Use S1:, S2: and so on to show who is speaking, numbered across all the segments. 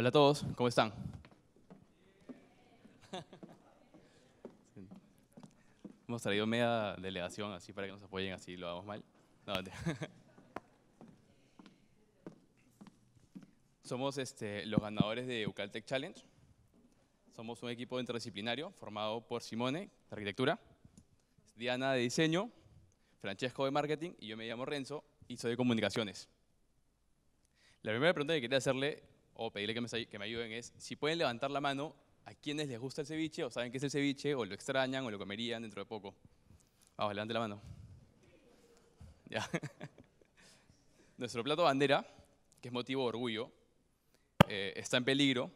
S1: Hola a todos, ¿cómo están? Hemos traído media delegación así para que nos apoyen, así lo hagamos mal. Somos este, los ganadores de Ucaltech Challenge. Somos un equipo interdisciplinario formado por Simone, de arquitectura, Diana, de diseño, Francesco, de marketing, y yo me llamo Renzo, y soy de comunicaciones. La primera pregunta que quería hacerle o pedirle que me, ayuden es, si pueden levantar la mano a quienes les gusta el ceviche, o saben qué es el ceviche, o lo extrañan, o lo comerían dentro de poco. Vamos, levante la mano. Ya. Nuestro plato bandera, que es motivo de orgullo, eh, está en peligro,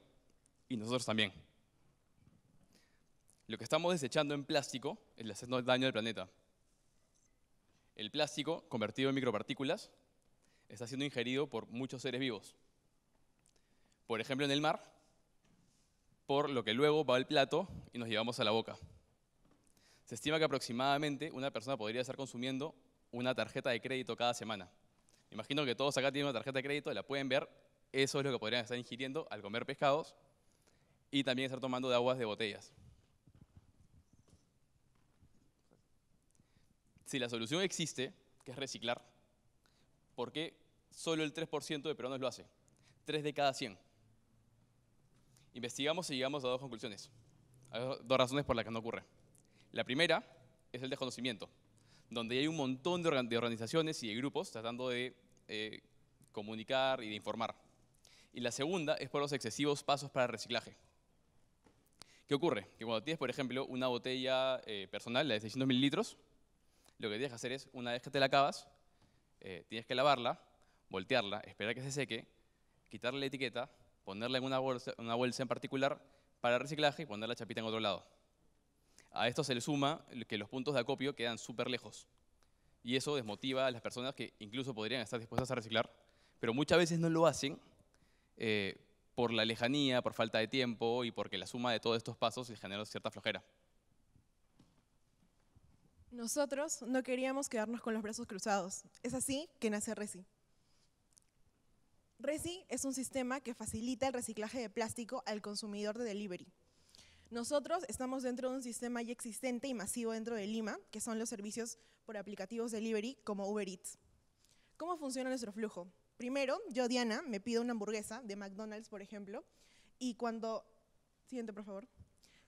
S1: y nosotros también. Lo que estamos desechando en plástico es hacernos daño al planeta. El plástico, convertido en micropartículas, está siendo ingerido por muchos seres vivos por ejemplo en el mar, por lo que luego va al plato y nos llevamos a la boca. Se estima que aproximadamente una persona podría estar consumiendo una tarjeta de crédito cada semana. Imagino que todos acá tienen una tarjeta de crédito, la pueden ver, eso es lo que podrían estar ingiriendo al comer pescados y también estar tomando de aguas de botellas. Si la solución existe, que es reciclar, ¿por qué solo el 3% de peruanos lo hace? 3 de cada 100. Investigamos y llegamos a dos conclusiones. dos razones por las que no ocurre. La primera es el desconocimiento, donde hay un montón de organizaciones y de grupos tratando de eh, comunicar y de informar. Y la segunda es por los excesivos pasos para el reciclaje. ¿Qué ocurre? Que cuando tienes, por ejemplo, una botella eh, personal, la de 600 mililitros, lo que tienes que hacer es, una vez que te la acabas, eh, tienes que lavarla, voltearla, esperar que se seque, quitarle la etiqueta, ponerla en una bolsa, una bolsa en particular para reciclaje y poner la chapita en otro lado. A esto se le suma que los puntos de acopio quedan súper lejos. Y eso desmotiva a las personas que incluso podrían estar dispuestas a reciclar, pero muchas veces no lo hacen eh, por la lejanía, por falta de tiempo y porque la suma de todos estos pasos les genera cierta flojera.
S2: Nosotros no queríamos quedarnos con los brazos cruzados. Es así que nace Resi. Resi es un sistema que facilita el reciclaje de plástico al consumidor de delivery. Nosotros estamos dentro de un sistema ya existente y masivo dentro de Lima, que son los servicios por aplicativos delivery como Uber Eats. ¿Cómo funciona nuestro flujo? Primero, yo, Diana, me pido una hamburguesa de McDonald's, por ejemplo, y cuando... Siguiente, por favor.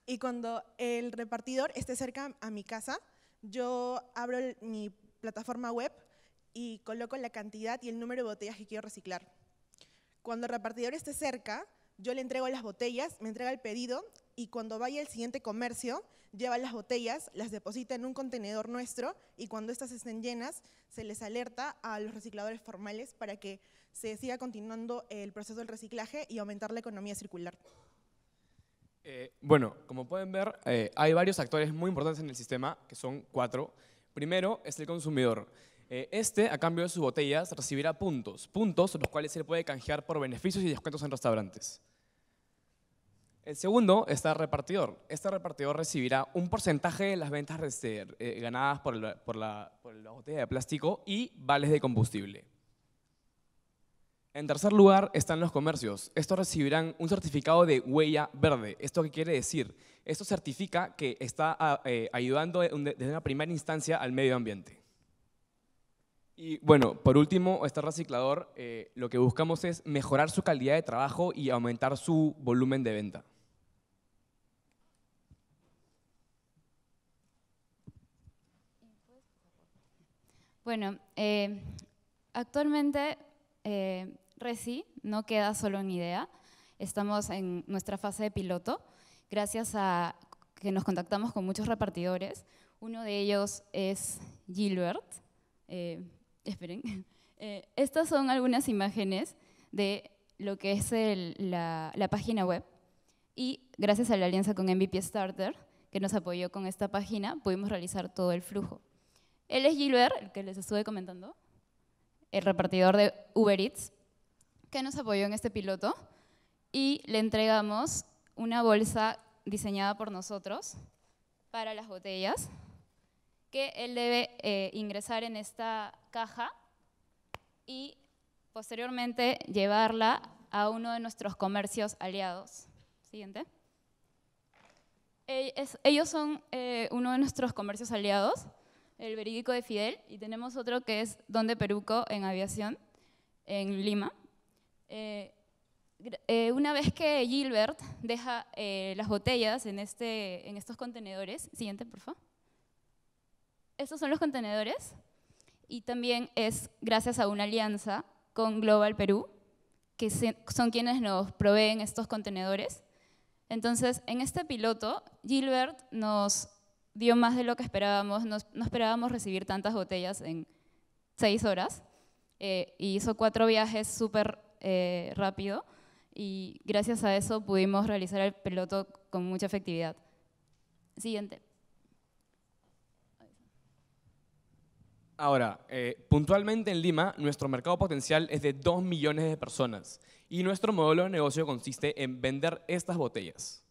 S2: Y cuando el repartidor esté cerca a mi casa, yo abro mi plataforma web y coloco la cantidad y el número de botellas que quiero reciclar. Cuando el repartidor esté cerca, yo le entrego las botellas, me entrega el pedido y cuando vaya al siguiente comercio, lleva las botellas, las deposita en un contenedor nuestro y cuando estas estén llenas, se les alerta a los recicladores formales para que se siga continuando el proceso del reciclaje y aumentar la economía circular.
S3: Eh, bueno, como pueden ver, eh, hay varios actores muy importantes en el sistema, que son cuatro. Primero es el consumidor. Eh, este, a cambio de sus botellas, recibirá puntos, puntos los cuales se puede canjear por beneficios y descuentos en restaurantes. El segundo está el repartidor. Este repartidor recibirá un porcentaje de las ventas este, eh, ganadas por la, botella de plástico y vales de combustible. En tercer lugar están los comercios. Estos recibirán un certificado de huella verde. ¿Esto qué quiere decir? Esto certifica que está ah, eh, ayudando desde una primera instancia al medio ambiente. Y bueno, por último, este reciclador eh, lo que buscamos es mejorar su calidad de trabajo y aumentar su volumen de venta.
S4: Bueno, eh, actualmente eh, RECI no queda solo en idea, estamos en nuestra fase de piloto, gracias a que nos contactamos con muchos repartidores. Uno de ellos es Gilbert esperen, eh, estas son algunas imágenes de lo que es la, página web y gracias a la alianza con MVP Starter, que nos apoyó con esta página, pudimos realizar todo el flujo. Él es Gilbert, el que les estuve comentando, el repartidor de Uber Eats, que nos apoyó en este piloto y le entregamos una bolsa diseñada por nosotros para las botellas que él debe eh, ingresar en esta caja y posteriormente llevarla a uno de nuestros comercios aliados. Siguiente. Eh, ellos son eh, uno de nuestros comercios aliados, el Verídico de Fidel, y tenemos otro que es Don de Peruco en aviación, en Lima. Eh, una vez que Gilbert deja las botellas en, este, en estos contenedores, siguiente, por favor. Estos son los contenedores y también es gracias a una alianza con Global Perú, que son quienes nos proveen estos contenedores. Entonces, en este piloto, Gilbert nos dio más de lo que esperábamos, no, esperábamos recibir tantas botellas en seis horas, eh, y hizo cuatro viajes súper eh, rápido, y gracias a eso pudimos realizar el piloto con mucha efectividad. Siguiente.
S3: Ahora, eh, puntualmente en Lima, nuestro mercado potencial es de 2 millones de personas y nuestro modelo de negocio consiste en vender estas botellas.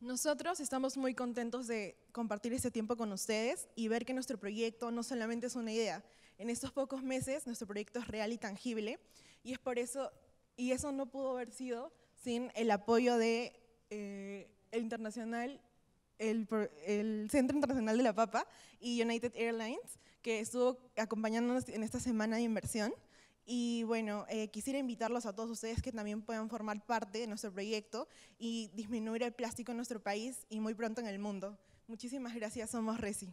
S2: Nosotros estamos muy contentos de compartir este tiempo con ustedes y ver que nuestro proyecto no solamente es una idea. En estos pocos meses nuestro proyecto es real y tangible y es por eso y eso no pudo haber sido sin el apoyo de eh, el internacional el, Centro Internacional de la Papa y United Airlines, que estuvo acompañándonos en esta semana de inversión. Y bueno, eh, quisiera invitarlos a todos ustedes que también puedan formar parte de nuestro proyecto y disminuir el plástico en nuestro país y muy pronto en el mundo. Muchísimas gracias, somos Resi.